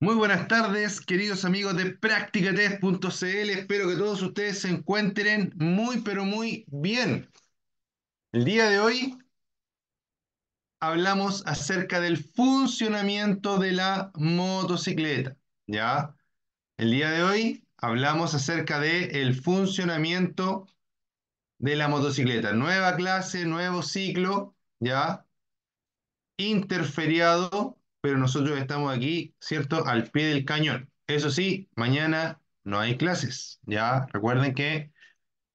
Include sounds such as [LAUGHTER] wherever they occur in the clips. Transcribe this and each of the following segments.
Muy buenas tardes, queridos amigos de Practicatest.cl. Espero que todos ustedes se encuentren muy, pero muy bien. El día de hoy hablamos acerca del funcionamiento de la motocicleta. ¿Ya? El día de hoy hablamos acerca del el funcionamiento de la motocicleta. Nueva clase, nuevo ciclo, ¿ya? Interferiado pero nosotros estamos aquí, ¿cierto? Al pie del cañón. Eso sí, mañana no hay clases, ¿ya? Recuerden que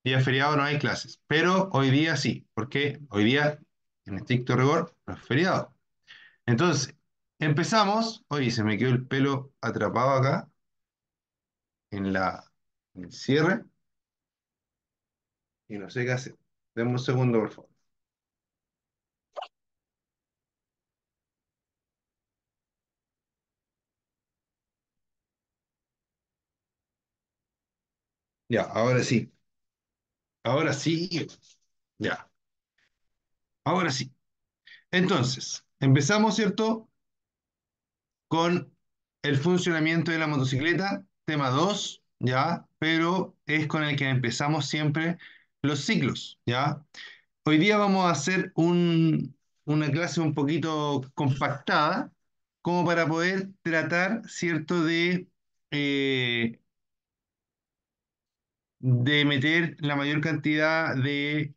día feriado no hay clases, pero hoy día sí, porque hoy día, en estricto rigor, no es feriado. Entonces, empezamos. Hoy se me quedó el pelo atrapado acá, en, la, en el cierre. Y no sé qué hacer. Demos un segundo, por favor. Ya, ahora sí. Ahora sí. Ya. Ahora sí. Entonces, empezamos, ¿cierto? Con el funcionamiento de la motocicleta, tema 2, ¿ya? Pero es con el que empezamos siempre los ciclos, ¿ya? Hoy día vamos a hacer una clase un poquito compactada, como para poder tratar, ¿cierto?, de eh, de meter la mayor cantidad de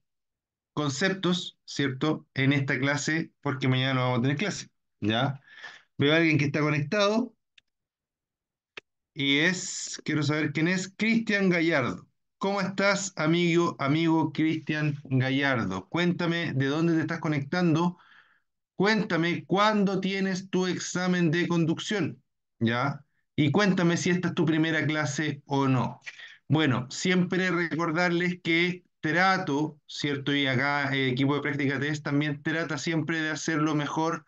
conceptos, ¿cierto?, en esta clase, porque mañana no vamos a tener clase, ¿ya? Veo a alguien que está conectado y es, quiero saber quién es, Cristian Gallardo. ¿Cómo estás, amigo, amigo Cristian Gallardo? Cuéntame de dónde te estás conectando. Cuéntame cuándo tienes tu examen de conducción, ¿ya? Y cuéntame si esta es tu primera clase o no. Bueno, siempre recordarles que trato, ¿cierto? Y acá el eh, equipo de práctica test también trata siempre de hacer lo mejor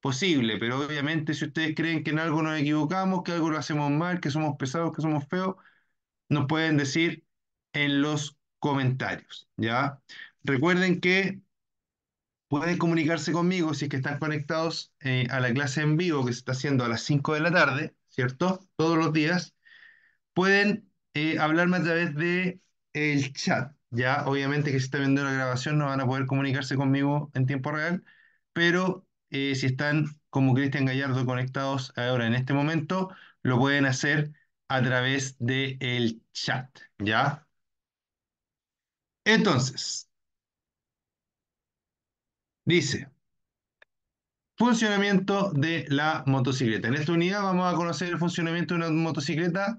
posible, pero obviamente si ustedes creen que en algo nos equivocamos, que algo lo hacemos mal, que somos pesados, que somos feos, nos pueden decir en los comentarios, ¿ya? Recuerden que pueden comunicarse conmigo si es que están conectados eh, a la clase en vivo que se está haciendo a las 5 de la tarde, ¿cierto? Todos los días. Pueden eh, hablarme a través de el chat. Ya, obviamente que si está viendo la grabación no van a poder comunicarse conmigo en tiempo real, pero eh, si están como Cristian Gallardo conectados ahora en este momento, lo pueden hacer a través del el chat, ¿ya? Entonces, dice, funcionamiento de la motocicleta. En esta unidad vamos a conocer el funcionamiento de una motocicleta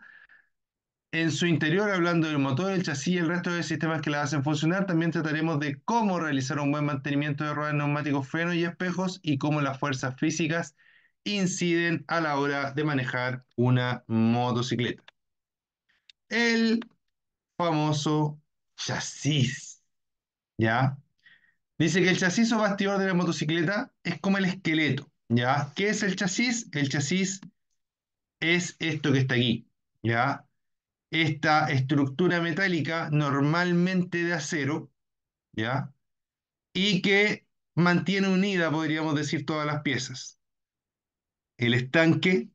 en su interior, hablando del motor, el chasis y el resto de sistemas que la hacen funcionar, también trataremos de cómo realizar un buen mantenimiento de ruedas, neumáticos, frenos y espejos y cómo las fuerzas físicas inciden a la hora de manejar una motocicleta. El famoso chasis, ¿ya? Dice que el chasis o bastidor de la motocicleta es como el esqueleto, ¿ya? ¿Qué es el chasis? El chasis es esto que está aquí, ¿ya? esta estructura metálica normalmente de acero, ¿ya? Y que mantiene unida, podríamos decir, todas las piezas. El estanque,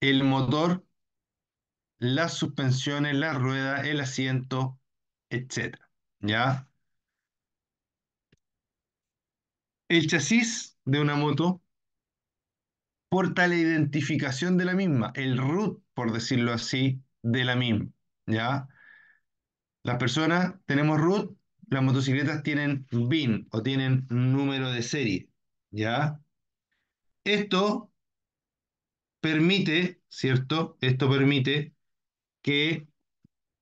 el motor, las suspensiones, la rueda, el asiento, etc. ¿Ya? El chasis de una moto porta la identificación de la misma, el root, por decirlo así, de la MIM, ¿ya? Las personas tenemos root, las motocicletas tienen BIN o tienen número de serie, ¿ya? Esto permite, ¿cierto? Esto permite que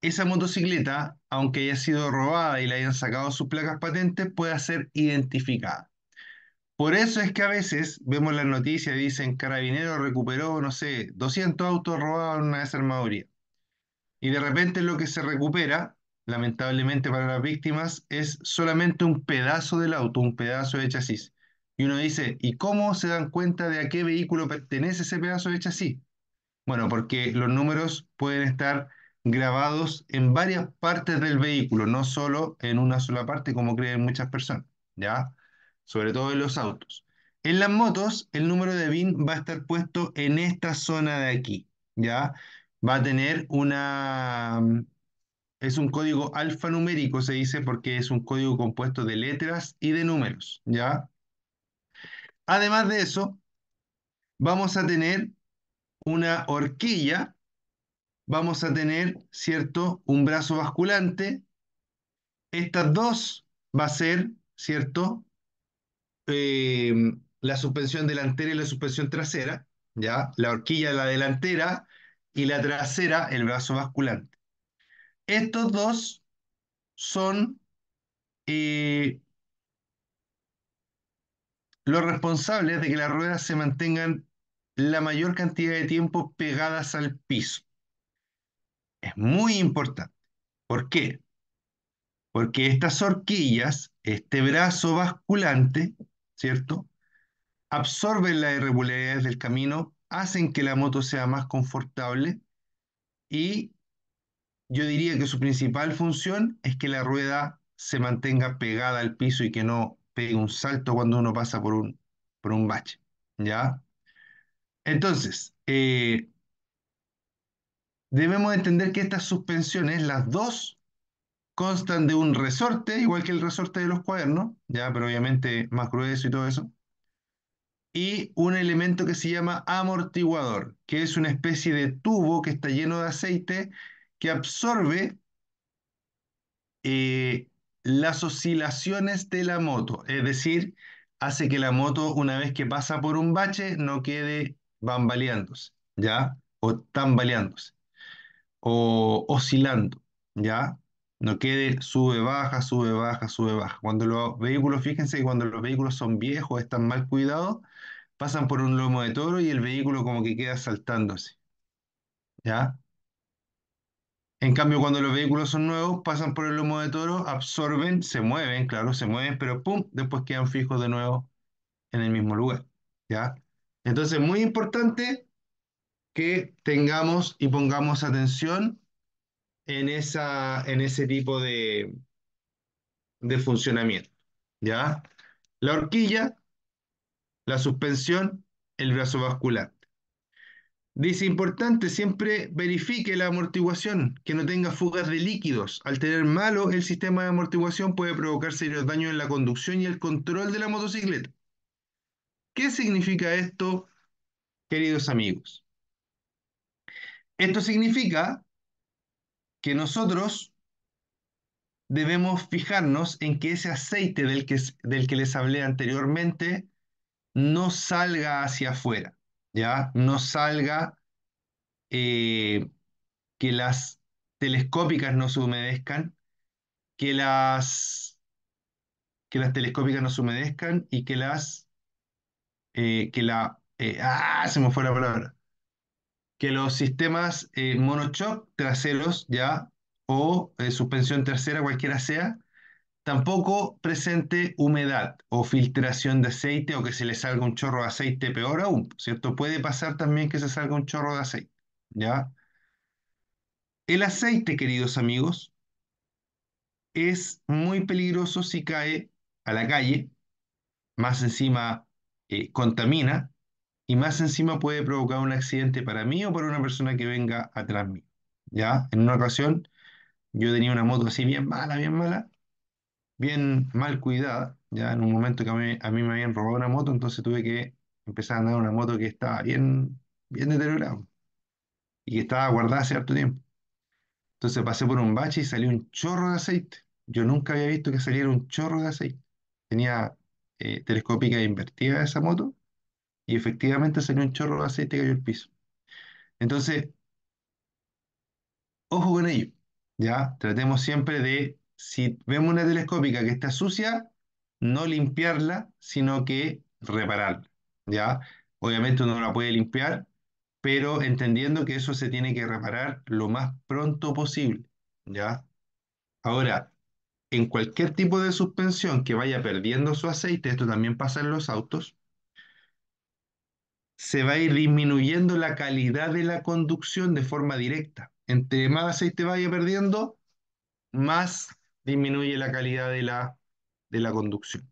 esa motocicleta, aunque haya sido robada y le hayan sacado sus placas patentes, pueda ser identificada. Por eso es que a veces vemos las noticias, dicen, carabinero recuperó, no sé, 200 autos robados en una desarmaduría y de repente lo que se recupera, lamentablemente para las víctimas, es solamente un pedazo del auto, un pedazo de chasis. Y uno dice, ¿y cómo se dan cuenta de a qué vehículo pertenece ese pedazo de chasis? Bueno, porque los números pueden estar grabados en varias partes del vehículo, no solo en una sola parte, como creen muchas personas, ¿ya? Sobre todo en los autos. En las motos, el número de BIN va a estar puesto en esta zona de aquí, ¿ya? va a tener una... Mm, es un código alfanumérico, se dice, porque es un código compuesto de letras y de números, ¿ya? Además de eso, vamos a tener una horquilla, vamos a tener, ¿cierto?, un brazo basculante. Estas dos va a ser, ¿cierto?, eh, la suspensión delantera y la suspensión trasera, ¿ya? La horquilla de la delantera y la trasera, el brazo basculante. Estos dos son eh, los responsables de que las ruedas se mantengan la mayor cantidad de tiempo pegadas al piso. Es muy importante. ¿Por qué? Porque estas horquillas, este brazo basculante, ¿cierto? Absorben la irregularidad del camino hacen que la moto sea más confortable y yo diría que su principal función es que la rueda se mantenga pegada al piso y que no pegue un salto cuando uno pasa por un, por un bache, ¿ya? Entonces, eh, debemos entender que estas suspensiones, las dos, constan de un resorte, igual que el resorte de los cuadernos, ya, pero obviamente más grueso y todo eso, y un elemento que se llama amortiguador, que es una especie de tubo que está lleno de aceite que absorbe eh, las oscilaciones de la moto, es decir, hace que la moto una vez que pasa por un bache no quede bambaleándose, ¿ya? O tambaleándose, o oscilando, ¿ya? No quede sube, baja, sube, baja, sube, baja. Cuando los vehículos, fíjense que cuando los vehículos son viejos, están mal cuidados, pasan por un lomo de toro y el vehículo como que queda saltándose. ¿Ya? En cambio, cuando los vehículos son nuevos, pasan por el lomo de toro, absorben, se mueven, claro, se mueven, pero ¡pum! Después quedan fijos de nuevo en el mismo lugar. ¿Ya? Entonces, muy importante que tengamos y pongamos atención en, esa, en ese tipo de, de funcionamiento. ¿Ya? La horquilla la suspensión, el brazo vascular. Dice importante, siempre verifique la amortiguación, que no tenga fugas de líquidos. Al tener malo el sistema de amortiguación puede provocar serios daños en la conducción y el control de la motocicleta. ¿Qué significa esto, queridos amigos? Esto significa que nosotros debemos fijarnos en que ese aceite del que les hablé anteriormente no salga hacia afuera, ¿ya? No salga eh, que las telescópicas no se humedezcan, que las, que las telescópicas no se humedezcan y que las... Eh, que la... Eh, ah, se me fue la palabra. Que los sistemas monochoc traseros, ¿ya? O suspensión tercera cualquiera sea, Tampoco presente humedad o filtración de aceite o que se le salga un chorro de aceite, peor aún, ¿cierto? Puede pasar también que se salga un chorro de aceite, ¿ya? El aceite, queridos amigos, es muy peligroso si cae a la calle, más encima eh, contamina y más encima puede provocar un accidente para mí o para una persona que venga atrás mío, ¿ya? En una ocasión yo tenía una moto así bien mala, bien mala, bien mal cuidada, ya en un momento que a mí, me habían robado una moto, entonces tuve que empezar a andar una moto que estaba bien, bien deteriorada y que estaba guardada hace harto tiempo. Entonces pasé por un bache y salió un chorro de aceite. Yo nunca había visto que saliera un chorro de aceite. Tenía eh, telescópica invertida esa moto y efectivamente salió un chorro de aceite y cayó al piso. Entonces, ojo con ello, ¿ya? Tratemos siempre de si vemos una telescópica que está sucia, no limpiarla, sino que repararla, ¿ya? Obviamente uno la puede limpiar, pero entendiendo que eso se tiene que reparar lo más pronto posible, ¿ya? Ahora, en cualquier tipo de suspensión que vaya perdiendo su aceite, esto también pasa en los autos, se va a ir disminuyendo la calidad de la conducción de forma directa. Entre más aceite vaya perdiendo, más disminuye la calidad de la, de la conducción.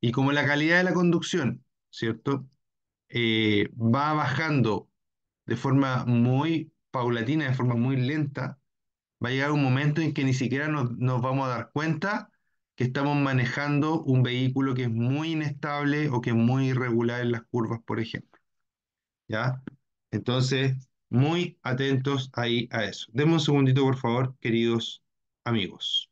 Y como la calidad de la conducción, ¿cierto? Eh, va bajando de forma muy paulatina, de forma muy lenta, va a llegar un momento en que ni siquiera nos, vamos a dar cuenta que estamos manejando un vehículo que es muy inestable o que es muy irregular en las curvas, por ejemplo. ¿Ya? Entonces, muy atentos ahí a eso. Demos un segundito, por favor, queridos amigos.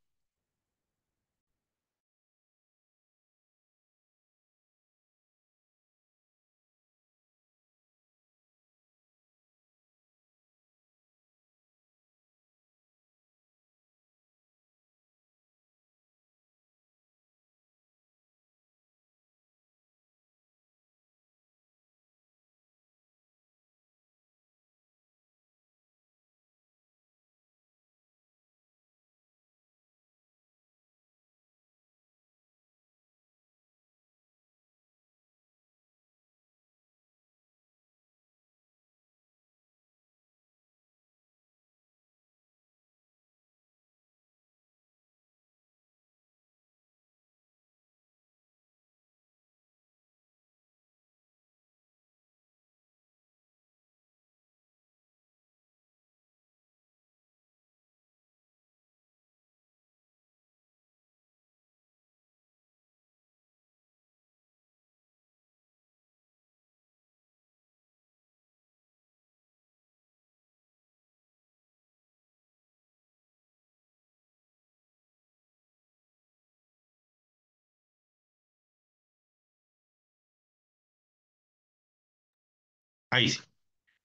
Ahí sí.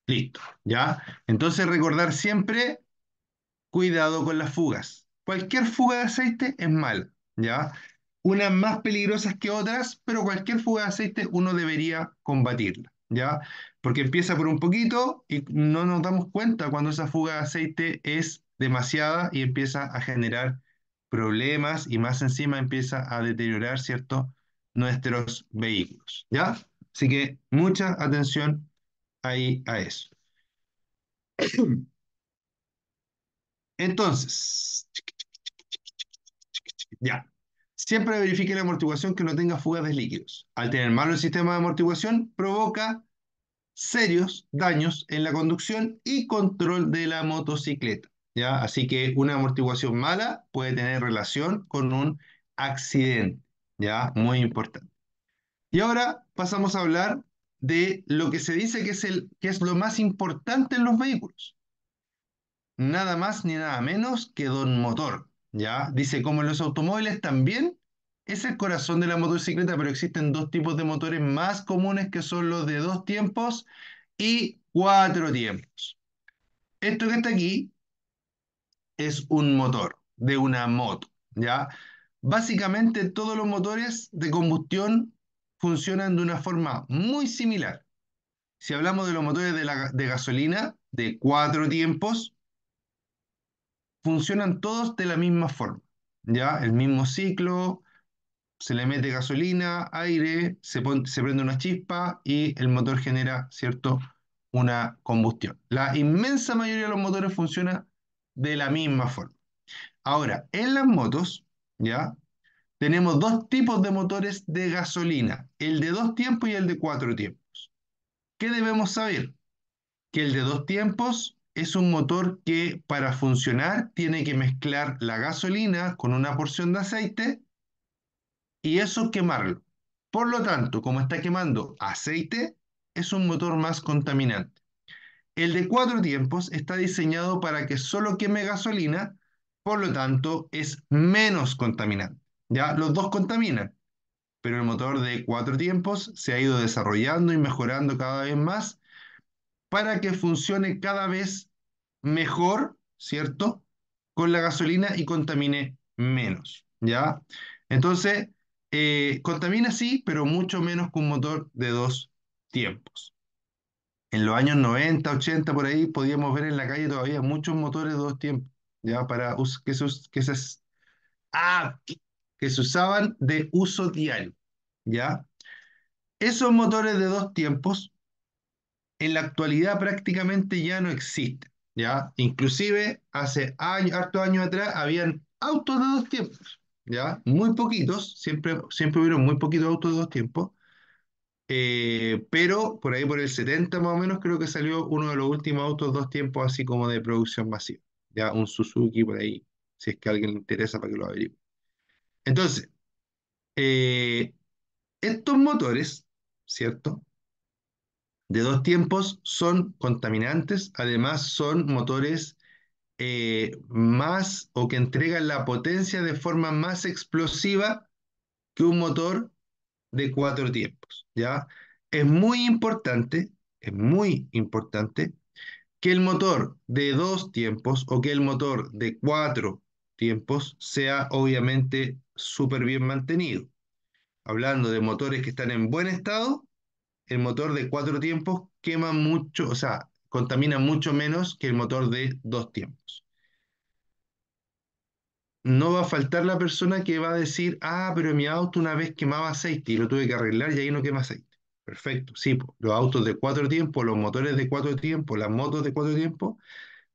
Listo. ¿Ya? Entonces recordar siempre, cuidado con las fugas. Cualquier fuga de aceite es mal. ¿Ya? Unas más peligrosas que otras, pero cualquier fuga de aceite uno debería combatirla. ¿Ya? Porque empieza por un poquito y no nos damos cuenta cuando esa fuga de aceite es demasiada y empieza a generar problemas y más encima empieza a deteriorar, ¿cierto? Nuestros vehículos, ¿ya? Así que mucha atención ahí a eso. [CLEARS THROAT] Entonces, ya. Siempre verifique la amortiguación que no tenga fugas de líquidos. Al tener malo el sistema de amortiguación, provoca serios daños en la conducción y control de la motocicleta. ¿ya? Así que una amortiguación mala puede tener relación con un accidente. ¿ya? Muy importante. Y ahora pasamos a hablar de lo que se dice que es, el, que es lo más importante en los vehículos. Nada más ni nada menos que don motor, ¿ya? Dice como en los automóviles también es el corazón de la motocicleta, pero existen dos tipos de motores más comunes que son los de dos tiempos y cuatro tiempos. Esto que está aquí es un motor de una moto, ¿ya? Básicamente todos los motores de combustión funcionan de una forma muy similar. Si hablamos de los motores de, gasolina de cuatro tiempos, funcionan todos de la misma forma. ¿ya? El mismo ciclo, se le mete gasolina, aire, se, se, prende una chispa y el motor genera, ¿cierto?, una combustión. La inmensa mayoría de los motores funciona de la misma forma. Ahora, en las motos, ¿ya? tenemos dos tipos de motores de gasolina, el de dos tiempos y el de cuatro tiempos. ¿Qué debemos saber? Que el de dos tiempos es un motor que para funcionar tiene que mezclar la gasolina con una porción de aceite y eso quemarlo. Por lo tanto, como está quemando aceite, es un motor más contaminante. El de cuatro tiempos está diseñado para que solo queme gasolina, por lo tanto es menos contaminante. Ya, los dos contaminan, pero el motor de cuatro tiempos se ha ido desarrollando y mejorando cada vez más para que funcione cada vez mejor, ¿cierto? Con la gasolina y contamine menos, ¿ya? Entonces, eh, contamina sí, pero mucho menos que un motor de dos tiempos. En los años 90, 80, por ahí, podíamos ver en la calle todavía muchos motores de dos tiempos, ¿ya? Para que se... Que es ah, que se usaban de uso diario. ¿ya? Esos motores de dos tiempos en la actualidad prácticamente ya no existen. ¿ya? Inclusive hace años, hartos años atrás habían autos de dos tiempos. ¿ya? Muy poquitos, siempre, siempre hubieron muy poquitos autos de dos tiempos. Eh, pero por ahí por el 70 más o menos creo que salió uno de los últimos autos de dos tiempos así como de producción masiva. Ya un Suzuki por ahí, si es que a alguien le interesa para que lo averigüe. Entonces, eh, estos motores, ¿cierto? De dos tiempos son contaminantes, además son motores eh, más o que entregan la potencia de forma más explosiva que un motor de cuatro tiempos, ¿ya? Es muy importante, es muy importante que el motor de dos tiempos o que el motor de cuatro tiempos sea obviamente súper bien mantenido. Hablando de motores que están en buen estado, el motor de cuatro tiempos quema mucho, o sea, contamina mucho menos que el motor de dos tiempos. No va a faltar la persona que va a decir, ah, pero mi auto una vez quemaba aceite y lo tuve que arreglar y ahí no quema aceite. Perfecto, sí, los autos de cuatro tiempos, los motores de cuatro tiempos, las motos de cuatro tiempos,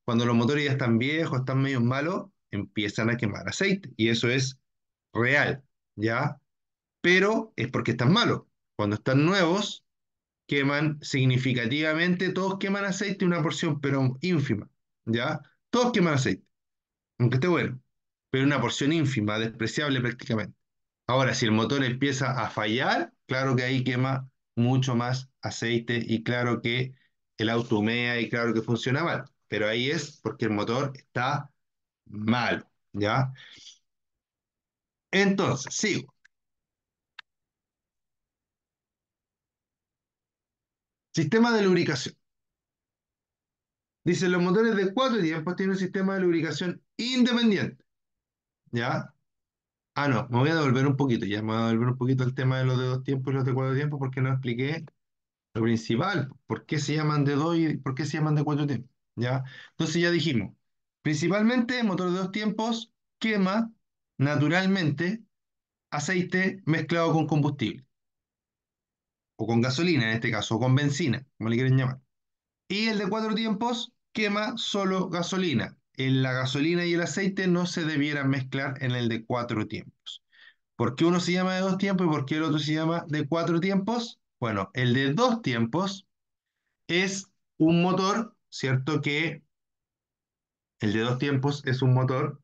cuando los motores ya están viejos, están medio malos, empiezan a quemar aceite. Y eso es real, ¿ya? Pero es porque están malos. Cuando están nuevos, queman significativamente, todos queman aceite, una porción, pero ínfima, ¿ya? Todos queman aceite, aunque esté bueno, pero una porción ínfima, despreciable prácticamente. Ahora, si el motor empieza a fallar, claro que ahí quema mucho más aceite y claro que el auto humea y claro que funciona mal, pero ahí es porque el motor está malo, ¿ya? Entonces, sigo. Sistema de lubricación. Dice, los motores de cuatro tiempos tienen un sistema de lubricación independiente. ¿Ya? Ah, no, me voy a devolver un poquito, ya me voy a devolver un poquito el tema de los de dos tiempos y los de cuatro tiempos porque no expliqué lo principal, por qué se llaman de dos y por qué se llaman de cuatro tiempos. ¿Ya? Entonces ya dijimos, Principalmente el motor de dos tiempos quema naturalmente aceite mezclado con combustible, o con gasolina en este caso, o con benzina, como le quieren llamar. Y el de cuatro tiempos quema solo gasolina. En la gasolina y el aceite no se debieran mezclar en el de cuatro tiempos. ¿Por qué uno se llama de dos tiempos y por qué el otro se llama de cuatro tiempos? Bueno, el de dos tiempos es un motor, ¿cierto? Que el de dos tiempos es un motor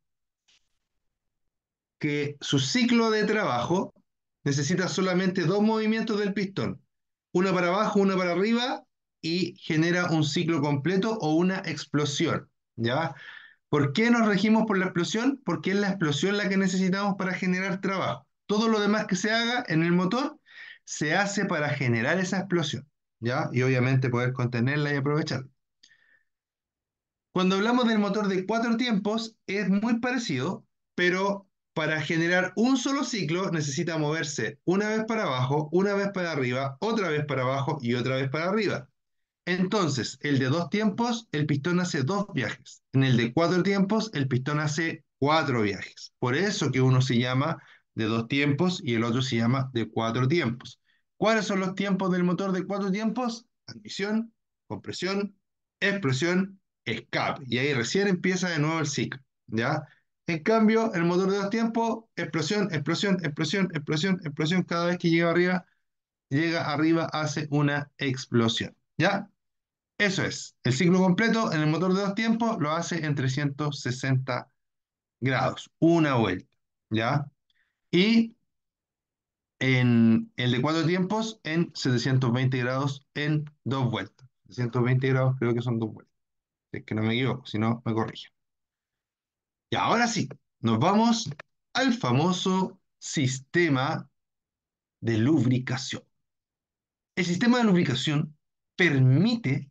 que su ciclo de trabajo necesita solamente dos movimientos del pistón, una para abajo, una para arriba, y genera un ciclo completo o una explosión. ¿Ya? ¿Por qué nos regimos por la explosión? Porque es la explosión la que necesitamos para generar trabajo. Todo lo demás que se haga en el motor se hace para generar esa explosión, ¿ya? Y obviamente poder contenerla y aprovecharla. Cuando hablamos del motor de cuatro tiempos, es muy parecido, pero para generar un solo ciclo necesita moverse una vez para abajo, una vez para arriba, otra vez para abajo y otra vez para arriba. Entonces, el de dos tiempos, el pistón hace dos viajes. En el de cuatro tiempos, el pistón hace cuatro viajes. Por eso que uno se llama de dos tiempos y el otro se llama de cuatro tiempos. ¿Cuáles son los tiempos del motor de cuatro tiempos? Admisión, compresión, explosión escape. Y ahí recién empieza de nuevo el ciclo, ¿ya? En cambio, el motor de dos tiempos, explosión, explosión, explosión, explosión, explosión, cada vez que llega arriba, llega arriba, hace una explosión, ¿ya? Eso es. El ciclo completo en el motor de dos tiempos lo hace en 360 grados, una vuelta, ¿ya? Y en el de cuatro tiempos en 720 grados en dos vueltas. 720 grados creo que son dos vueltas es que no me equivoco, si no me corrigen. Y ahora sí, nos vamos al famoso sistema de lubricación. El sistema de lubricación permite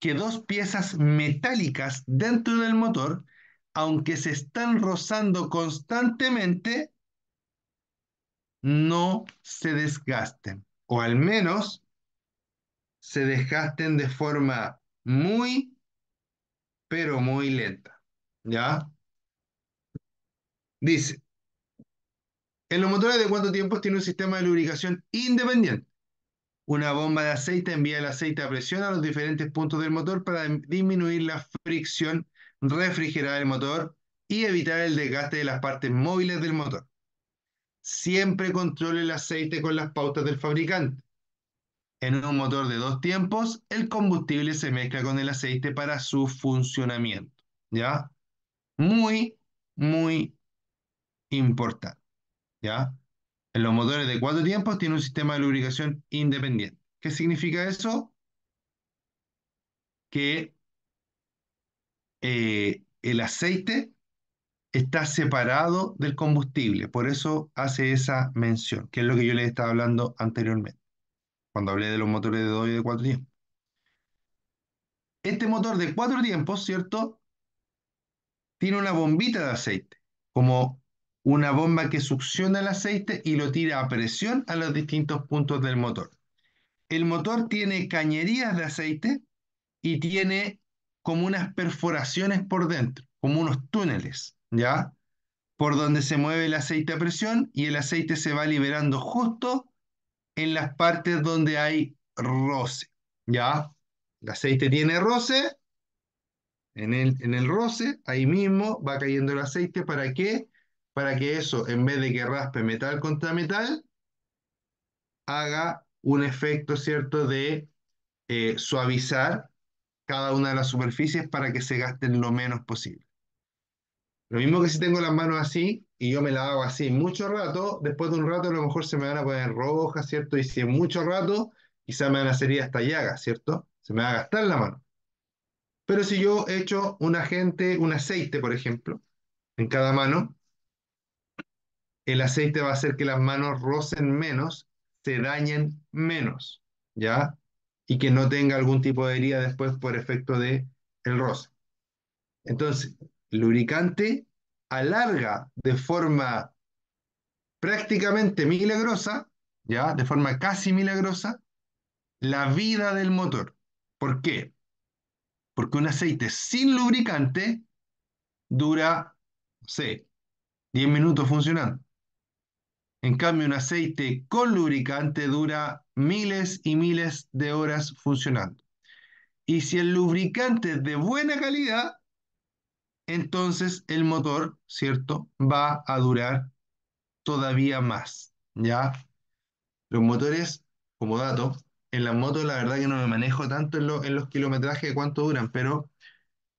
que dos piezas metálicas dentro del motor, aunque se están rozando constantemente, no se desgasten, o al menos se desgasten de forma muy pero muy lenta. ¿Ya? Dice, en los motores de cuánto tiempo tiene un sistema de lubricación independiente. Una bomba de aceite envía el aceite a presión a los diferentes puntos del motor para disminuir la fricción, refrigerar el motor y evitar el desgaste de las partes móviles del motor. Siempre controle el aceite con las pautas del fabricante. En un motor de dos tiempos, el combustible se mezcla con el aceite para su funcionamiento. ¿Ya? Muy, muy importante. ¿Ya? En los motores de cuatro tiempos tiene un sistema de lubricación independiente. ¿Qué significa eso? Que eh, el aceite está separado del combustible, por eso hace esa mención, que es lo que yo les estaba hablando anteriormente cuando hablé de los motores de 2 y de 4 tiempos. Este motor de 4 tiempos, ¿cierto? Tiene una bombita de aceite, como una bomba que succiona el aceite y lo tira a presión a los distintos puntos del motor. El motor tiene cañerías de aceite y tiene como unas perforaciones por dentro, como unos túneles, ¿ya? Por donde se mueve el aceite a presión y el aceite se va liberando justo en las partes donde hay roce. ¿Ya? El aceite tiene roce. En el, en el roce, ahí mismo va cayendo el aceite. ¿Para qué? Para que eso, en vez de que raspe metal contra metal, haga un efecto, ¿cierto?, de eh, suavizar cada una de las superficies para que se gasten lo menos posible. Lo mismo que si tengo las manos así, y yo me la hago así mucho rato, después de un rato a lo mejor se me van a poner rojas, ¿cierto? Y si mucho rato, quizá me van a hacer ir hasta llagas, ¿cierto? Se me va a gastar la mano. Pero si yo echo un agente, un aceite, por ejemplo, en cada mano, el aceite va a hacer que las manos rocen menos, se dañen menos, ¿ya? Y que no tenga algún tipo de herida después por efecto de el roce. Entonces, lubricante alarga de forma prácticamente milagrosa, ya, de forma casi milagrosa, la vida del motor. ¿Por qué? Porque un aceite sin lubricante dura, no sé, 10 minutos funcionando. En cambio, un aceite con lubricante dura miles y miles de horas funcionando. Y si el lubricante es de buena calidad, entonces el motor, ¿cierto? Va a durar todavía más, ¿ya? Los motores, como dato, en las motos la verdad que no me manejo tanto en, los kilometrajes de cuánto duran, pero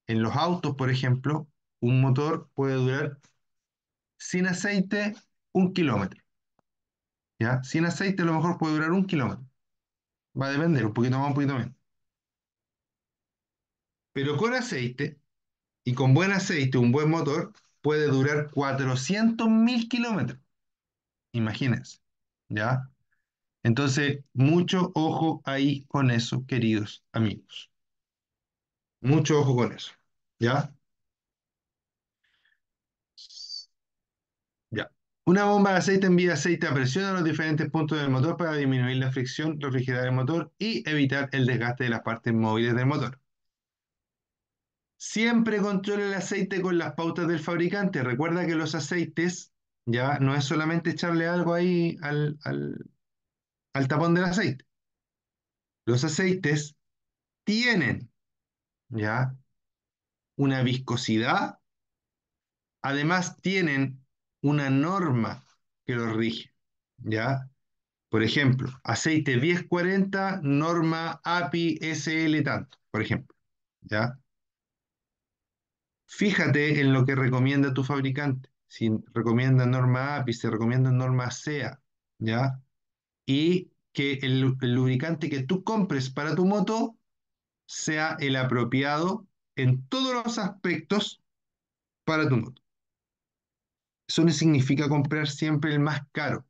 en los autos, por ejemplo, un motor puede durar sin aceite un kilómetro. ¿Ya? Sin aceite a lo mejor puede durar un kilómetro. Va a depender, un poquito más, un poquito menos. Pero con aceite y con buen aceite, un buen motor, puede durar 400.000 kilómetros. Imagínense, ¿ya? Entonces, mucho ojo ahí con eso, queridos amigos. Mucho ojo con eso, ¿ya? Ya. Una bomba de aceite envía aceite a presión a los diferentes puntos del motor para disminuir la fricción, refrigerar el motor y evitar el desgaste de las partes móviles del motor. Siempre controla el aceite con las pautas del fabricante. Recuerda que los aceites, ya no es solamente echarle algo ahí al, al tapón del aceite. Los aceites tienen, ya, una viscosidad, además tienen una norma que los rige, ¿ya? Por ejemplo, aceite 1040, norma API SL tanto, por ejemplo, ¿ya? Fíjate en lo que recomienda tu fabricante. Si recomienda norma API, si recomienda norma SEA, ¿ya? Y que el lubricante que tú compres para tu moto sea el apropiado en todos los aspectos para tu moto. Eso no significa comprar siempre el más caro.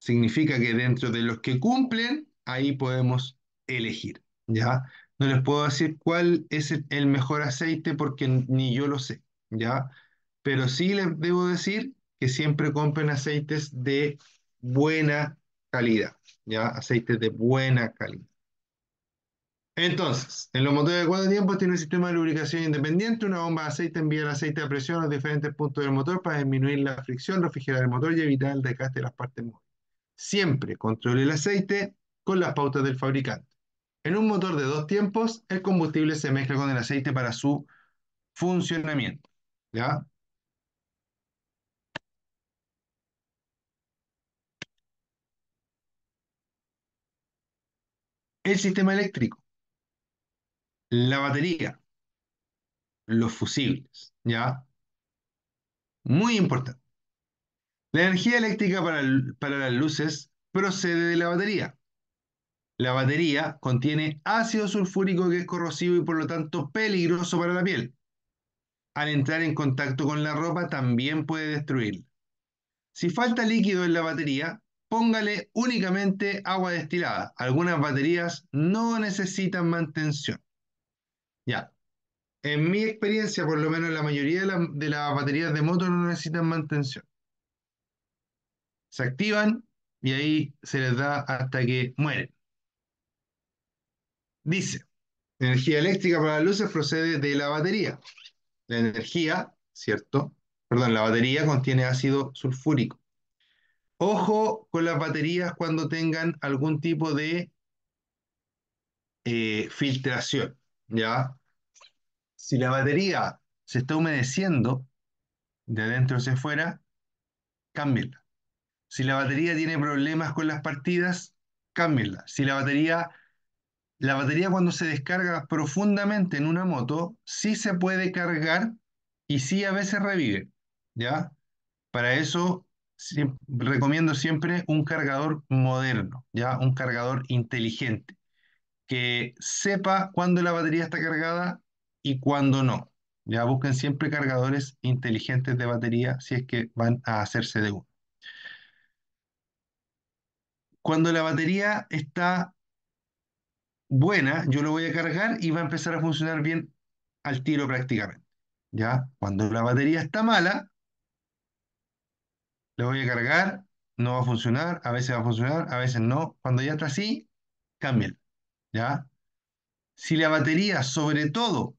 Significa que dentro de los que cumplen, ahí podemos elegir, ¿ya? No les puedo decir cuál es el mejor aceite porque ni yo lo sé, ¿ya? Pero sí les debo decir que siempre compren aceites de buena calidad, ¿ya? Aceites de buena calidad. Entonces, en los motores de cuatro tiempos tiene un sistema de lubricación independiente, una bomba de aceite envía el aceite a presión a los diferentes puntos del motor para disminuir la fricción, refrigerar el motor y evitar el desgaste de las partes móviles. Siempre controle el aceite con las pautas del fabricante. En un motor de dos tiempos, el combustible se mezcla con el aceite para su funcionamiento. ¿Ya? El sistema eléctrico, la batería, los fusibles, ¿ya? Muy importante. La energía eléctrica para, para las luces procede de la batería la batería contiene ácido sulfúrico que es corrosivo y por lo tanto peligroso para la piel. Al entrar en contacto con la ropa también puede destruirla. Si falta líquido en la batería, póngale únicamente agua destilada. Algunas baterías no necesitan mantención. Ya. En mi experiencia, por lo menos la mayoría de, de las baterías de moto no necesitan mantención. Se activan y ahí se les da hasta que mueren. Dice, energía eléctrica para las luces procede de la batería. La energía, ¿cierto? Perdón, la batería contiene ácido sulfúrico. Ojo con las baterías cuando tengan algún tipo de eh, filtración, ¿ya? Si la batería se está humedeciendo de adentro hacia afuera, cámbienla. Si la batería tiene problemas con las partidas, cámbienla. Si la batería la batería cuando se descarga profundamente en una moto, sí se puede cargar y sí a veces revive, ¿ya? Para eso recomiendo siempre un cargador moderno, ¿ya? Un cargador inteligente, que sepa cuándo la batería está cargada y cuándo no. Ya busquen siempre cargadores inteligentes de batería si es que van a hacerse de uno. Cuando la batería está buena, yo lo voy a cargar y va a empezar a funcionar bien al tiro prácticamente. ¿Ya? Cuando la batería está mala, le voy a cargar, no va a funcionar, a veces va a funcionar, a veces no. Cuando ya está así, cámbienla, ¿Ya? Si la batería, sobre todo,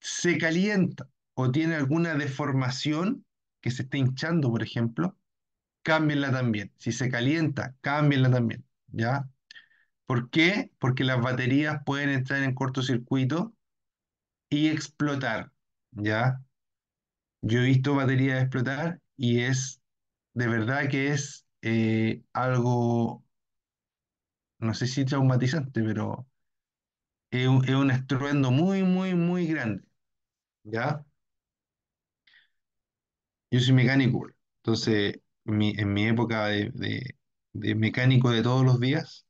se calienta o tiene alguna deformación que se esté hinchando, por ejemplo, cámbienla también. Si se calienta, cámbienla también. ¿Ya? ¿Por qué? Porque las baterías pueden entrar en cortocircuito y explotar, ¿ya? Yo he visto baterías explotar y es, de verdad que es eh, algo, no sé si traumatizante, pero es un, estruendo muy, muy, muy grande, ¿ya? Yo soy mecánico, entonces en mi época de mecánico de todos los días,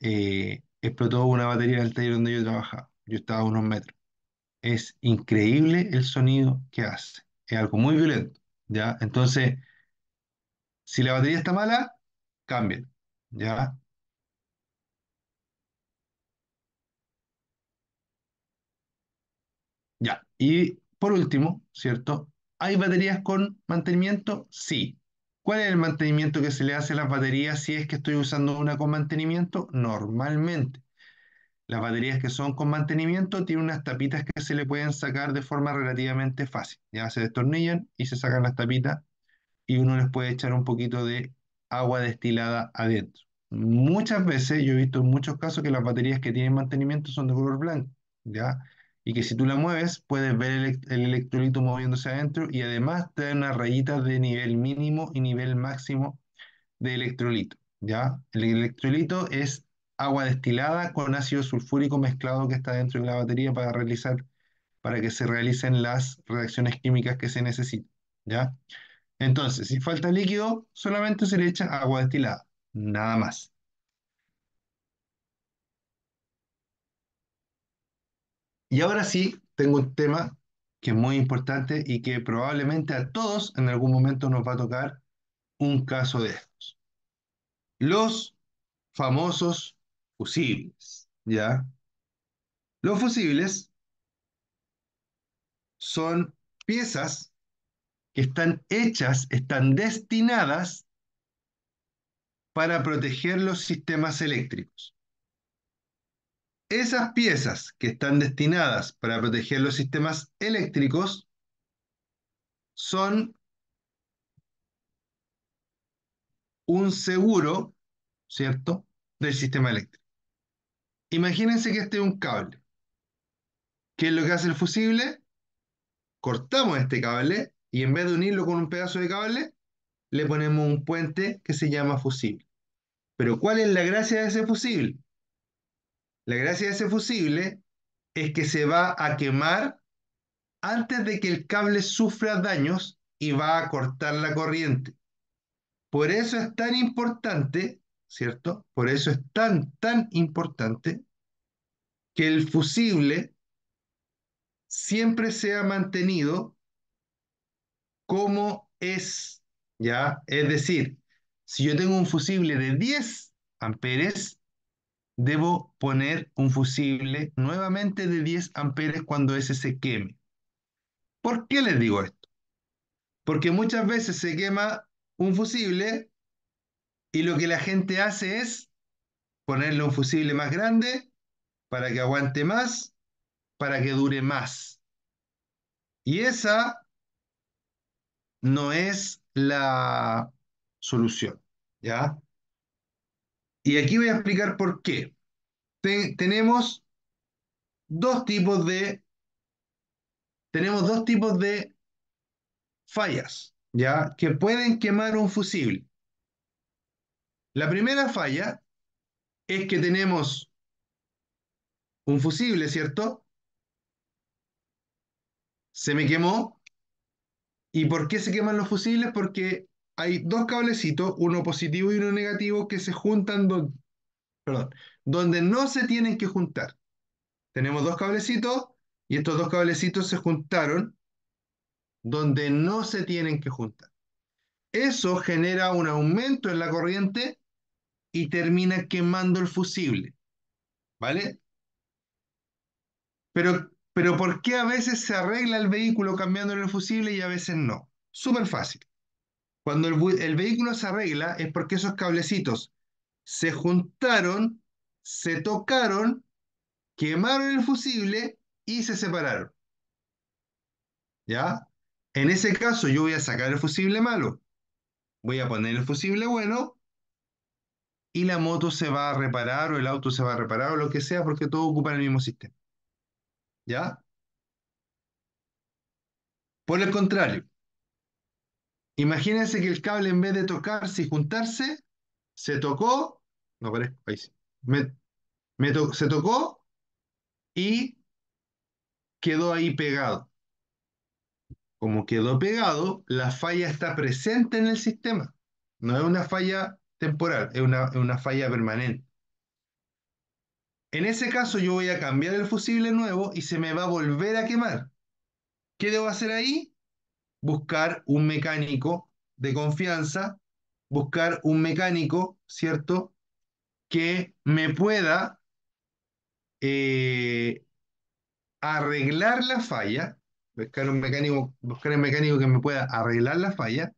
eh, explotó una batería en el taller donde yo trabajaba. Yo estaba a unos metros. Es increíble el sonido que hace. Es algo muy violento. ¿ya? Entonces, si la batería está mala, cambien. ¿ya? Ya. Y por último, ¿cierto? ¿Hay baterías con mantenimiento? Sí. ¿Cuál es el mantenimiento que se le hace a las baterías si es que estoy usando una con mantenimiento? Normalmente. Las baterías que son con mantenimiento tienen unas tapitas que se le pueden sacar de forma relativamente fácil. Ya se destornillan y se sacan las tapitas y uno les puede echar un poquito de agua destilada adentro. Muchas veces, yo he visto en muchos casos que las baterías que tienen mantenimiento son de color blanco, ¿ya? y que si tú la mueves puedes ver el, electrolito moviéndose adentro y además te da unas rayitas de nivel mínimo y nivel máximo de electrolito. ¿ya? El electrolito es agua destilada con ácido sulfúrico mezclado que está dentro de la batería para realizar para que se realicen las reacciones químicas que se necesitan, ¿ya? Entonces, si falta líquido, solamente se le echa agua destilada, nada más. Y ahora sí, tengo un tema que es muy importante y que probablemente a todos en algún momento nos va a tocar un caso de estos. Los famosos fusibles, ¿ya? Los fusibles son piezas que están hechas, están destinadas para proteger los sistemas eléctricos. Esas piezas que están destinadas para proteger los sistemas eléctricos son un seguro, ¿cierto?, del sistema eléctrico. Imagínense que este es un cable. ¿Qué es lo que hace el fusible? Cortamos este cable y en vez de unirlo con un pedazo de cable, le ponemos un puente que se llama fusible. Pero ¿cuál es la gracia de ese fusible? La gracia de ese fusible es que se va a quemar antes de que el cable sufra daños y va a cortar la corriente. Por eso es tan importante, ¿cierto? Por eso es tan, tan importante que el fusible siempre sea mantenido como es, ¿ya? Es decir, si yo tengo un fusible de 10 amperes, debo poner un fusible nuevamente de 10 amperes cuando ese se queme. ¿Por qué les digo esto? Porque muchas veces se quema un fusible y lo que la gente hace es ponerle un fusible más grande para que aguante más, para que dure más. Y esa no es la solución, ¿ya? Y aquí voy a explicar por qué. tenemos dos tipos de tenemos dos tipos de fallas, ¿ya? Que pueden quemar un fusible. La primera falla es que tenemos un fusible, ¿cierto? Se me quemó. ¿Y por qué se queman los fusibles? Porque hay dos cablecitos, uno positivo y uno negativo, que se juntan donde, donde no se tienen que juntar. Tenemos dos cablecitos y estos dos cablecitos se juntaron donde no se tienen que juntar. Eso genera un aumento en la corriente y termina quemando el fusible. ¿Vale? Pero, pero ¿por qué a veces se arregla el vehículo cambiando el fusible y a veces no? Súper fácil. Cuando el, vehículo se arregla es porque esos cablecitos se juntaron, se tocaron, quemaron el fusible y se separaron. ¿Ya? En ese caso yo voy a sacar el fusible malo, voy a poner el fusible bueno y la moto se va a reparar o el auto se va a reparar o lo que sea porque todo ocupa el mismo sistema. ¿Ya? Por el contrario, Imagínense que el cable en vez de tocarse y juntarse, se tocó, no ahí sí, se tocó y quedó ahí pegado. Como quedó pegado, la falla está presente en el sistema. No es una falla temporal, es una falla permanente. En ese caso yo voy a cambiar el fusible nuevo y se me va a volver a quemar. ¿Qué debo hacer ahí? buscar un mecánico de confianza, buscar un mecánico, ¿cierto? Que me pueda eh, arreglar la falla, buscar un mecánico, buscar mecánico que me pueda arreglar la falla,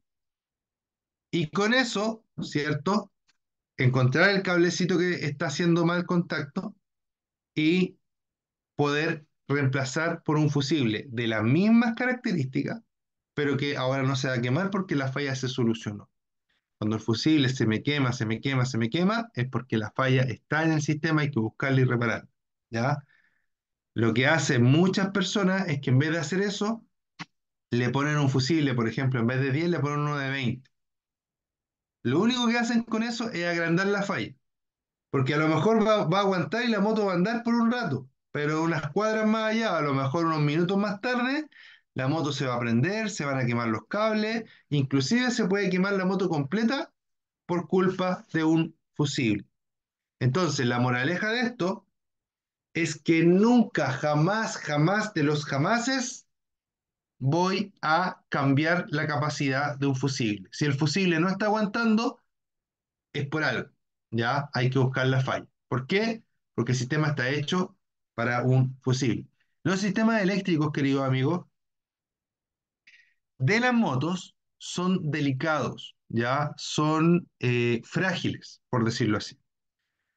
y con eso, ¿cierto? Encontrar el cablecito que está haciendo mal contacto y poder reemplazar por un fusible de las mismas características, pero que ahora no se va a quemar porque la falla se solucionó. Cuando el fusible se me quema, se me quema, se me quema, es porque la falla está en el sistema, hay que buscarla y repararla. ¿ya? Lo que hacen muchas personas es que en vez de hacer eso, le ponen un fusible, por ejemplo, en vez de 10 le ponen uno de 20. Lo único que hacen con eso es agrandar la falla, porque a lo mejor va, va a aguantar y la moto va a andar por un rato, pero unas cuadras más allá, a lo mejor unos minutos más tarde, la moto se va a prender, se van a quemar los cables, inclusive se puede quemar la moto completa por culpa de un fusible. Entonces, la moraleja de esto es que nunca, jamás, jamás de los jamases voy a cambiar la capacidad de un fusible. Si el fusible no está aguantando, es por algo. Ya hay que buscar la falla. ¿Por qué? Porque el sistema está hecho para un fusible. Los sistemas eléctricos, queridos amigos, de las motos son delicados, ya son eh, frágiles, por decirlo así.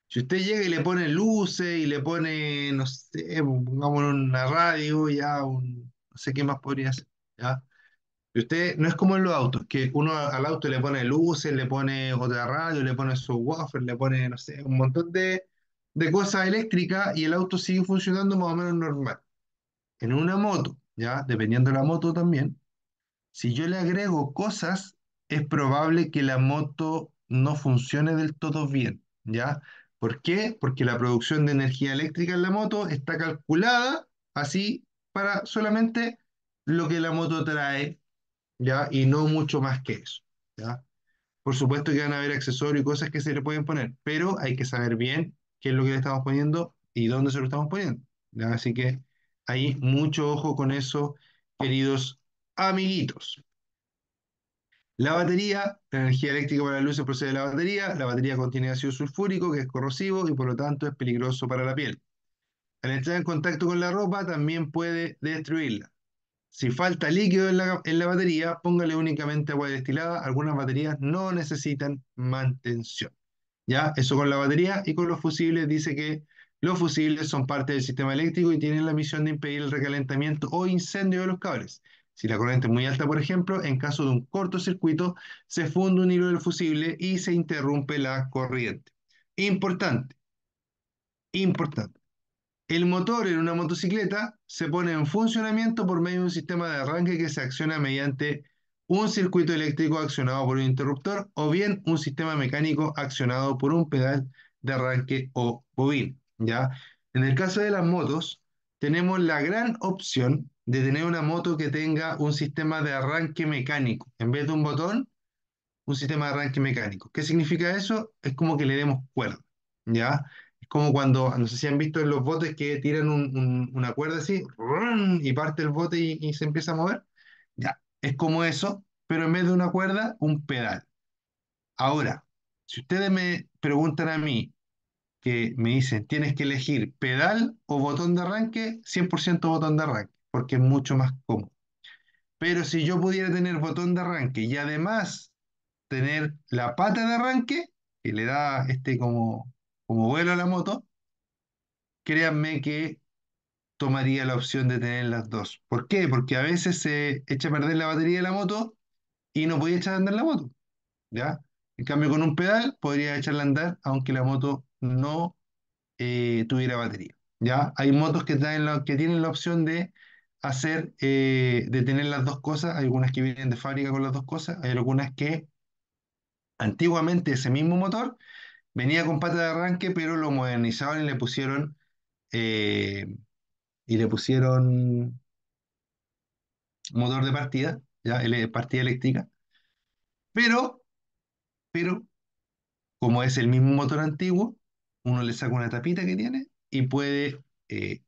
Si usted llega y le pone luces y le pone, no sé, pongamos una radio, ya, no sé qué más podría hacer, ya. usted no es como en los autos, que uno al auto le pone luces, le pone otra radio, le pone su wafer, le pone, no sé, un montón de, de cosas eléctricas y el auto sigue funcionando más o menos normal. En una moto, ya, dependiendo de la moto también, si yo le agrego cosas, es probable que la moto no funcione del todo bien, ¿ya? ¿Por qué? Porque la producción de energía eléctrica en la moto está calculada así para solamente lo que la moto trae, ¿ya? Y no mucho más que eso, ¿ya? Por supuesto que van a haber accesorios y cosas que se le pueden poner, pero hay que saber bien qué es lo que le estamos poniendo y dónde se lo estamos poniendo. ¿ya? Así que hay mucho ojo con eso, queridos amiguitos. La batería, la energía eléctrica para luz se procede de la batería. La batería contiene ácido sulfúrico, que es corrosivo y por lo tanto es peligroso para la piel. Al entrar en contacto con la ropa, también puede destruirla. Si falta líquido en la, batería, póngale únicamente agua destilada. Algunas baterías no necesitan mantención. Ya, eso con la batería y con los fusibles. Dice que los fusibles son parte del sistema eléctrico y tienen la misión de impedir el recalentamiento o incendio de los cables. Si la corriente es muy alta, por ejemplo, en caso de un cortocircuito, se funde un hilo del fusible y se interrumpe la corriente. Importante, importante. El motor en una motocicleta se pone en funcionamiento por medio de un sistema de arranque que se acciona mediante un circuito eléctrico accionado por un interruptor o bien un sistema mecánico accionado por un pedal de arranque o bobín. ¿ya? En el caso de las motos, tenemos la gran opción de tener una moto que tenga un sistema de arranque mecánico. En vez de un botón, un sistema de arranque mecánico. ¿Qué significa eso? Es como que le demos cuerda, ¿ya? Es como cuando, no sé si han visto en los botes que tiran un, una cuerda así, y parte el bote y, y se empieza a mover. Ya, es como eso, pero en vez de una cuerda, un pedal. Ahora, si ustedes me preguntan a mí, que me dicen, tienes que elegir pedal o botón de arranque, 100% botón de arranque porque es mucho más cómodo. Pero si yo pudiera tener botón de arranque y además tener la pata de arranque, que le da este como, como vuelo a la moto, créanme que tomaría la opción de tener las dos. ¿Por qué? Porque a veces se echa a perder la batería de la moto y no podía echar a andar la moto. ¿ya? En cambio, con un pedal podría echarla a andar aunque la moto no eh, tuviera batería. ¿ya? Hay motos que, que tienen la opción de hacer, eh, de tener las dos cosas. Hay algunas que vienen de fábrica con las dos cosas, hay algunas que antiguamente ese mismo motor venía con pata de arranque, pero lo modernizaron y le pusieron... Eh, y le pusieron motor de partida, ya, partida eléctrica. Pero, pero, como es el mismo motor antiguo, uno le saca una tapita que tiene y puede eh,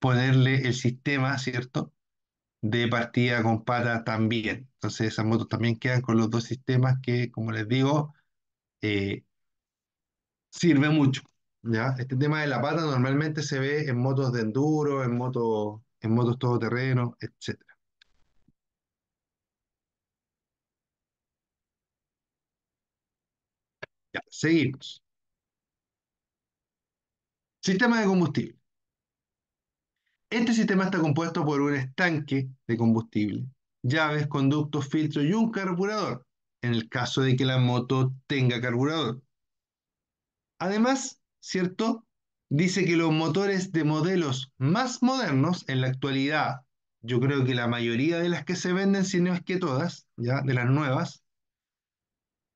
ponerle el sistema, ¿cierto? De partida con pata también. Entonces esas motos también quedan con los dos sistemas que, como les digo, eh, sirve mucho. ¿ya? Este tema de la pata normalmente se ve en motos de enduro, en, motos, en motos todoterreno, etc. seguimos. Sistema de combustible. Este sistema está compuesto por un estanque de combustible, llaves, conductos, filtros y un carburador, en el caso de que la moto tenga carburador. Además, ¿cierto? Dice que los motores de modelos más modernos en la actualidad, yo creo que la mayoría de las que se venden, si no es que todas, ya de las nuevas,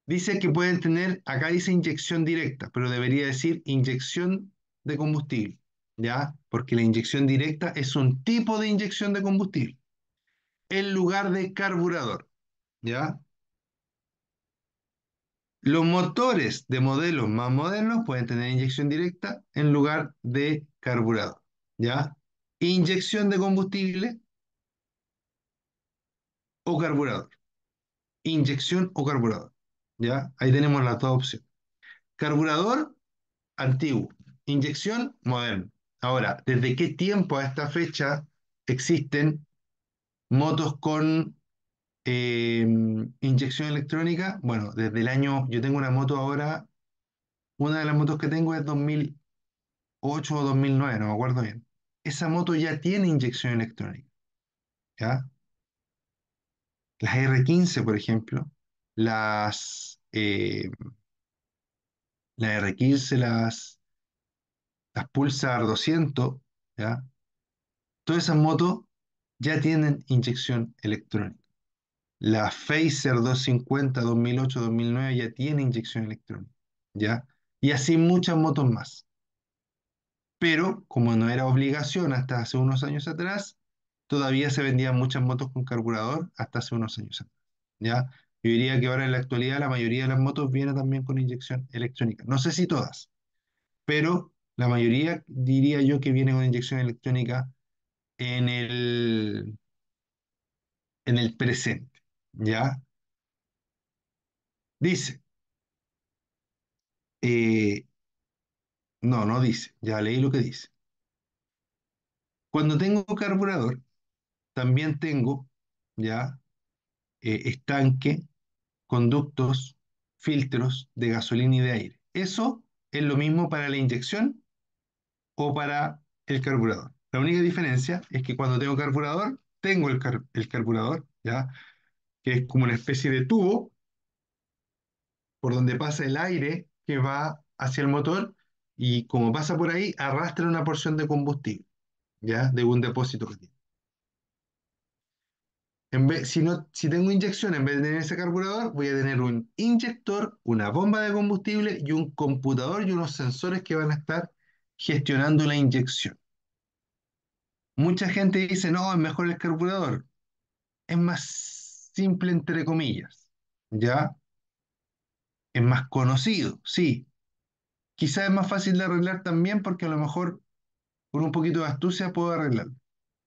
dice que pueden tener, acá dice inyección directa, pero debería decir inyección de combustible. ¿ya? Porque la inyección directa es un tipo de inyección de combustible en lugar de carburador, ¿ya? Los motores de modelos más modernos pueden tener inyección directa en lugar de carburador, ¿ya? Inyección de combustible o carburador. Inyección o carburador, ¿ya? Ahí tenemos las dos opciones. Carburador antiguo, inyección moderno. Ahora, ¿desde qué tiempo a esta fecha existen motos con eh, inyección electrónica? Bueno, desde el año, yo tengo una moto ahora, una de las motos que tengo es 2008 o 2009, no me acuerdo bien. Esa moto ya tiene inyección electrónica. ¿Ya? Las R15, por ejemplo, las, eh, las R15, las las Pulsar 200, ¿ya? todas esas motos ya tienen inyección electrónica. La Phaser 250, 2008, 2009 ya tiene inyección electrónica, ¿ya? Y así muchas motos más. Pero como no era obligación hasta hace unos años atrás, todavía se vendían muchas motos con carburador hasta hace unos años atrás, ¿ya? Yo diría que ahora en la actualidad la mayoría de las motos viene también con inyección electrónica. No sé si todas, pero la mayoría diría yo que viene con inyección electrónica en el, en el presente, ¿ya? Dice, eh, no, no dice, ya leí lo que dice. Cuando tengo carburador, también tengo ya eh, estanque, conductos, filtros de gasolina y de aire. Eso es lo mismo para la inyección o para el carburador. La única diferencia es que cuando tengo carburador, tengo el, el carburador, ¿ya? que es como una especie de tubo por donde pasa el aire que va hacia el motor y como pasa por ahí, arrastra una porción de combustible, ¿ya? De un depósito que tiene. En vez, si, no, si tengo inyección, en vez de tener ese carburador, voy a tener un inyector, una bomba de combustible y un computador y unos sensores que van a estar gestionando la inyección. Mucha gente dice, no, es mejor el carburador. Es más simple, entre comillas, ¿ya? Es más conocido, sí. Quizás es más fácil de arreglar también porque a lo mejor con un poquito de astucia puedo arreglarlo,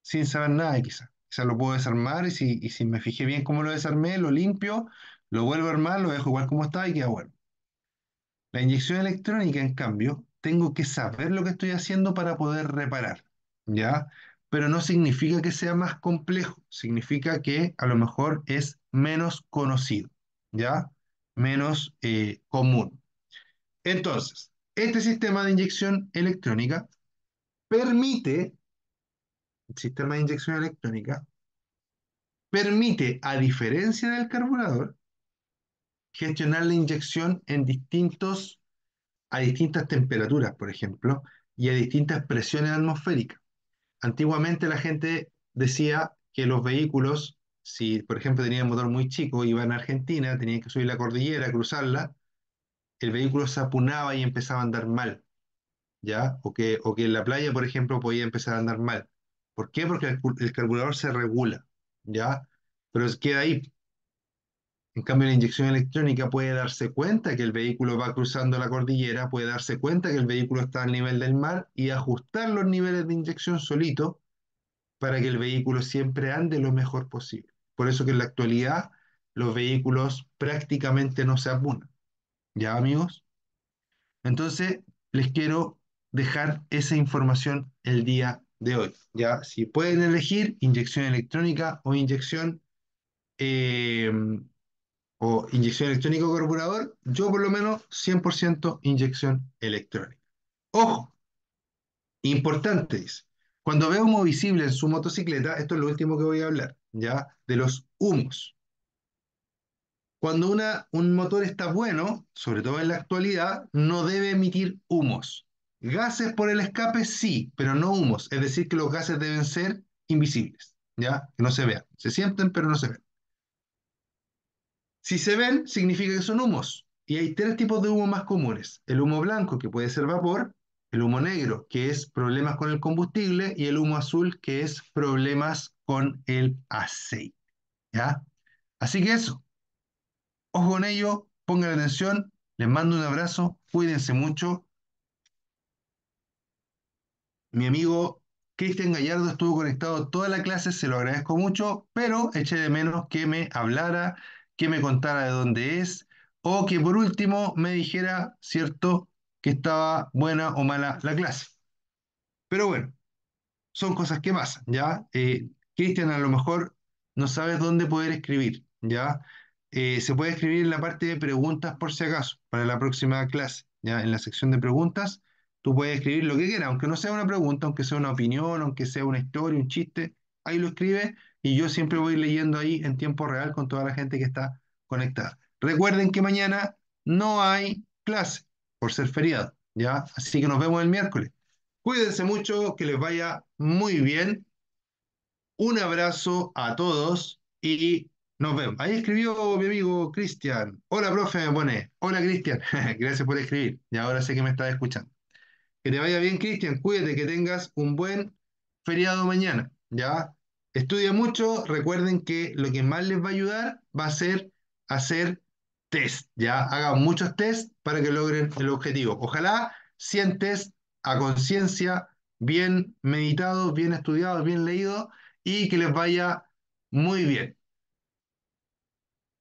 sin saber nada quizás. Quizás lo puedo desarmar y si, si me fijé bien cómo lo desarmé, lo limpio, lo vuelvo a armar, lo dejo igual como estaba y queda bueno. La inyección electrónica, en cambio, tengo que saber lo que estoy haciendo para poder reparar, ¿ya? Pero no significa que sea más complejo, significa que a lo mejor es menos conocido, ¿ya? Menos eh, común. Entonces, este sistema de inyección electrónica permite, el sistema de inyección electrónica, permite, a diferencia del carburador, gestionar la inyección en distintos a distintas temperaturas, por ejemplo, y a distintas presiones atmosféricas. Antiguamente la gente decía que los vehículos, si por ejemplo tenían motor muy chico, iban a Argentina, tenían que subir la cordillera, cruzarla, el vehículo se apunaba y empezaba a andar mal, ¿ya? O que, o que en la playa, por ejemplo, podía empezar a andar mal. ¿Por qué? Porque el, carburador se regula, ¿ya? Pero queda ahí, en cambio, la inyección electrónica puede darse cuenta que el vehículo va cruzando la cordillera, puede darse cuenta que el vehículo está al nivel del mar y ajustar los niveles de inyección solito para que el vehículo siempre ande lo mejor posible. Por eso que en la actualidad los vehículos prácticamente no se apunan. ¿Ya, amigos? Entonces, les quiero dejar esa información el día de hoy. ¿ya? Si pueden elegir inyección electrónica o inyección eh, o inyección electrónica o carburador, yo por lo menos 100% inyección electrónica. Ojo, importante cuando veo humo visible en su motocicleta, esto es lo último que voy a hablar, ya, de los humos. Cuando una, un motor está bueno, sobre todo en la actualidad, no debe emitir humos. Gases por el escape sí, pero no humos, es decir, que los gases deben ser invisibles, ya, que no se vean, se sienten pero no se ven. Si se ven, significa que son humos. Y hay tres tipos de humo más comunes. El humo blanco, que puede ser vapor, el humo negro, que es problemas con el combustible, y el humo azul, que es problemas con el aceite. ¿Ya? Así que eso. Ojo con ello, pongan atención, les mando un abrazo, cuídense mucho. Mi amigo Cristian Gallardo estuvo conectado toda la clase, se lo agradezco mucho, pero eché de menos que me hablara que me contara de dónde es, o que por último me dijera, ¿cierto?, que estaba buena o mala la clase. Pero bueno, son cosas que pasan, ¿ya? Eh, Cristian, a lo mejor no sabes dónde poder escribir, ¿ya? Eh, se puede escribir en la parte de preguntas por si acaso, para la próxima clase, ¿ya? En la sección de preguntas, tú puedes escribir lo que quieras, aunque no sea una pregunta, aunque sea una opinión, aunque sea una historia, un chiste, ahí lo escribes y yo siempre voy leyendo ahí en tiempo real con toda la gente que está conectada. Recuerden que mañana no hay clase por ser feriado, ¿ya? Así que nos vemos el miércoles. Cuídense mucho, que les vaya muy bien. Un abrazo a todos y nos vemos. Ahí escribió mi amigo Cristian. Hola, profe, me pone. Hola, Cristian. [LAUGHS] Gracias por escribir. Y ahora sé que me estás escuchando. Que te vaya bien, Cristian. Cuídate, que tengas un buen feriado mañana. ¿Ya? Estudia mucho, recuerden que lo que más les va a ayudar va a ser hacer test, ¿ya? Hagan muchos test para que logren el objetivo. Ojalá sientes a conciencia, bien meditados, bien estudiados, bien leídos y que les vaya muy bien.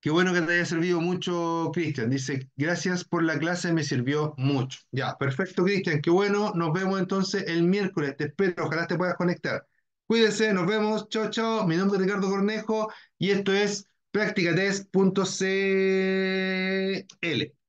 Qué bueno que te haya servido mucho, Cristian. Dice, gracias por la clase, me sirvió mucho. Ya, perfecto, Cristian. Qué bueno, nos vemos entonces el miércoles. Te espero, ojalá te puedas conectar. Cuídense, nos vemos. Chao, chao. Mi nombre es Ricardo Cornejo y esto es practicatest.cl